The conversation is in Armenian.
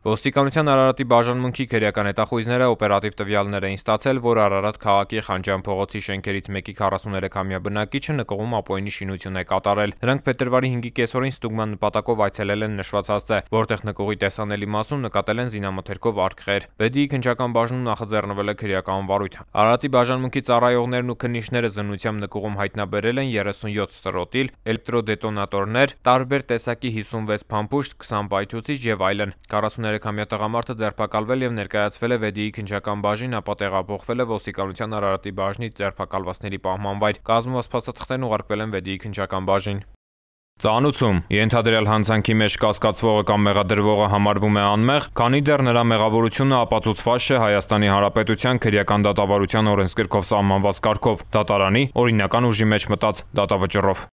Ոստիկանության Արարատի բաժանմունքի քերական հետախույզները օպերատիվ տվյալներ էին ստացել, որ Արարատ քաղաքի Խանջյան փողոցի շենքերից մեկի 43-ամյա բնակիչը նկողում ապօրինի շինություն է կատարել։ Նրանք փետրվարի 5-ի կեսօրին ստուգման նպատակով այցելել են նշված հասցե, որտեղ նկողի տեսանելի մասում նկատել են զինամթերքով արկղեր։ Վեդիի քնչական բաժնում նախաձեռնվել է քրեական վարույթ։ Արարատի բաժանմունքի ծառայողներն ու քննիչները զննությամբ նկողում հայտնաբերել են 37 տրոտիլ, էլեկտրոդետոնատորներ, տարբեր տեսակի 56 փամփուշտ, 20 պայթուցիչ եւ այլն։ 40 23-ամյա տղամարդը ձերբակալվել եւ ներկայացվել է ՎԴԻ-ի քննչական բաժին, ապա տեղափոխվել է ոստիկանության Արարատի բաժնի ձերբակալվածների պահմանվայր։ Կազմված փաստաթղթերն ուղարկվել են ՎԴԻ-ի քննչական բաժին։ Ծանուցում ենթադրյալ հանցանքի մեջ կասկածվողը կամ մեղադրվողը համարվում է անմեղ, քանի դեռ նրա մեղավորությունը ապացուցված չէ Հայաստանի Հանրապետության քրեական դատավարության օրենսգրքով սահմանված կարգով՝ դատարանի օրինական ուժի մեջ մտած դատավճռով։